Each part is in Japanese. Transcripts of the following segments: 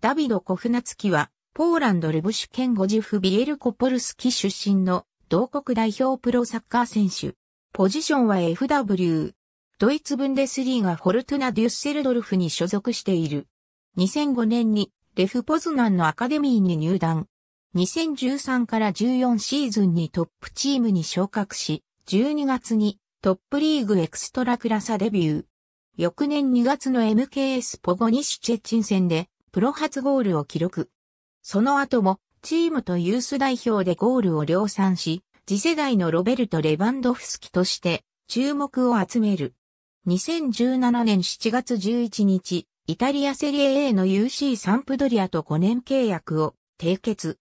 ダビド・コフナツキは、ポーランドルブシュ県ゴジフビエルコポルスキ出身の同国代表プロサッカー選手。ポジションは FW。ドイツブンデスリーガフォルトゥナ・デュッセルドルフに所属している。2005年にレフ・ポズナンのアカデミーに入団。2013から14シーズンにトップチームに昇格し、12月にトップリーグエクストラクラサデビュー。翌年2月の MKS ポゴニシュチェチン戦でプロ初ゴールを記録。その後も、チームとユース代表でゴールを量産し、次世代のロベルト・レバンドフスキとして注目を集める。2017年7月11日、イタリアセリエ A の UC サンプドリアと5年契約を締結。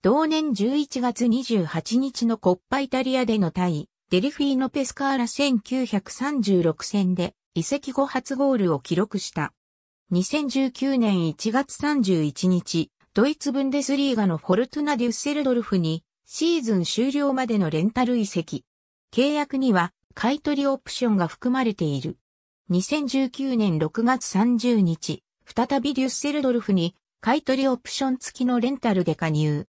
同年11月28日のコッパイタリアでの対デリフィーノ・ペスカーラ1936戦で移籍後初ゴールを記録した。2019年1月31日、ドイツブンデスリーガのフォルトゥナ・デュッセルドルフにシーズン終了までのレンタル移籍。契約には買取オプションが含まれている。2019年6月30日、再びデュッセルドルフに買取オプション付きのレンタルで加入。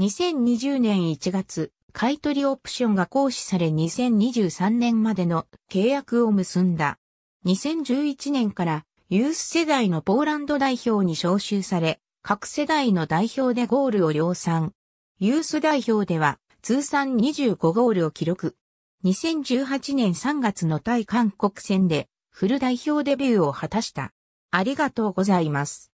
2020年1月、買取オプションが行使され2023年までの契約を結んだ。2011年からユース世代のポーランド代表に招集され、各世代の代表でゴールを量産。ユース代表では通算25ゴールを記録。2018年3月の対韓国戦でフル代表デビューを果たした。ありがとうございます。